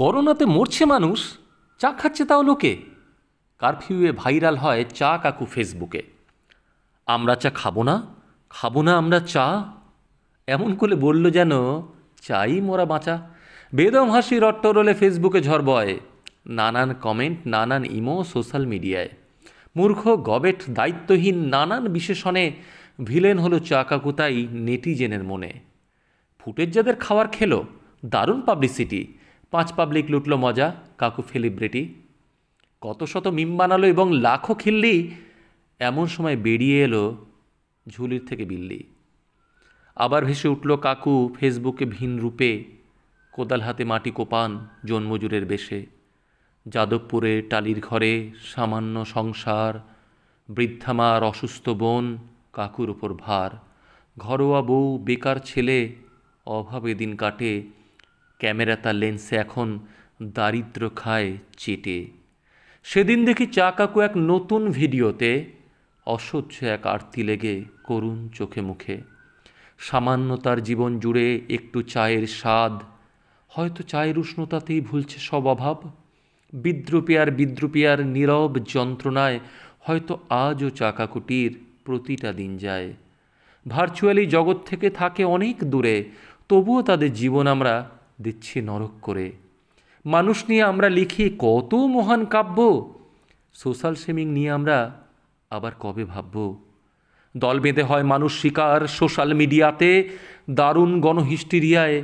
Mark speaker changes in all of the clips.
Speaker 1: করোনাতে মরছে মানুষ চা খাচ্ছে তাও লোকে কারফিউয়ে ভাইরাল হয় চা কাকু ফেসবুকে আমরা চা খাবো না খাবো না আমরা চা এমন করে বলল যেন চাই মোরা বাঁচা বেদম হাসির অট্টরোলে ফেসবুকে ঝড় বয় নানান কমেন্ট নানান ইমো সোশ্যাল মিডিয়ায় মূর্খ গবেট দায়িত্বহীন নানান বিশেষণে ভিলেন হলো চা কাকু তাই নেটিজেনের মনে ফুটেজ যাদের খাওয়ার খেলো দারুণ পাবলিসিটি পাঁচ পাবলিক লুটল মজা কাকু ফেলিব্রিটি কত শত মিম বানালো এবং লাখো খিল্লি এমন সময় বেরিয়ে এলো ঝুলির থেকে বিল্লি আবার ভেসে উঠল কাকু ফেসবুকে ভিন রূপে কোদাল হাতে মাটি কোপান জন্মজুরের বেশে যাদবপুরে টালির ঘরে সামান্য সংসার বৃদ্ধামার অসুস্থ বোন কাকুর ওপর ভার ঘরোয়া বউ বেকার ছেলে অভাবে দিন কাটে ক্যামেরা তার লেন্সে এখন দারিদ্র খায় চেটে সেদিন দেখি চা কাকু এক নতুন ভিডিওতে অসহ্য এক আরতি লেগে করুণ চোখে মুখে সামান্য তার জীবন জুড়ে একটু চায়ের স্বাদ হয়তো চায়ের উষ্ণতাতেই ভুলছে সব অভাব বিদ্রুপী আর বিদ্রুপী আর নীরব যন্ত্রণায় হয়তো আজও চাকাকুটির প্রতিটা দিন যায় ভার্চুয়ালি জগৎ থেকে থাকে অনেক দূরে তবুও তাদের জীবন আমরা দিচ্ছি নরক করে মানুষ নিয়ে আমরা লিখি কত মহান কাব্য সোশ্যাল সেমিং নিয়ে আমরা আবার কবে ভাবব দল বেঁধে হয় মানুষ শিকার সোশ্যাল মিডিয়াতে দারুণ গণহিস্টিরিয়ায়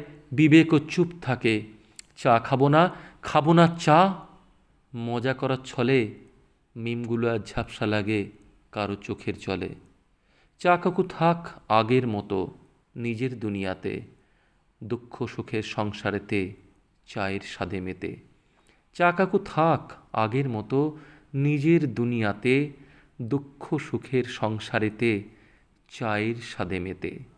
Speaker 1: ও চুপ থাকে চা খাবো না খাবো না চা মজা করার ছলে মিমগুলো আর ঝাপসা লাগে কারো চোখের চলে চা কাকু থাক আগের মতো নিজের দুনিয়াতে দুঃখ সুখের সংসারেতে চায়ের স্বাদে মেতে চা কাকু থাক আগের মতো নিজের দুনিয়াতে দুঃখ সুখের সংসারেতে চায়ের স্বাদে মেতে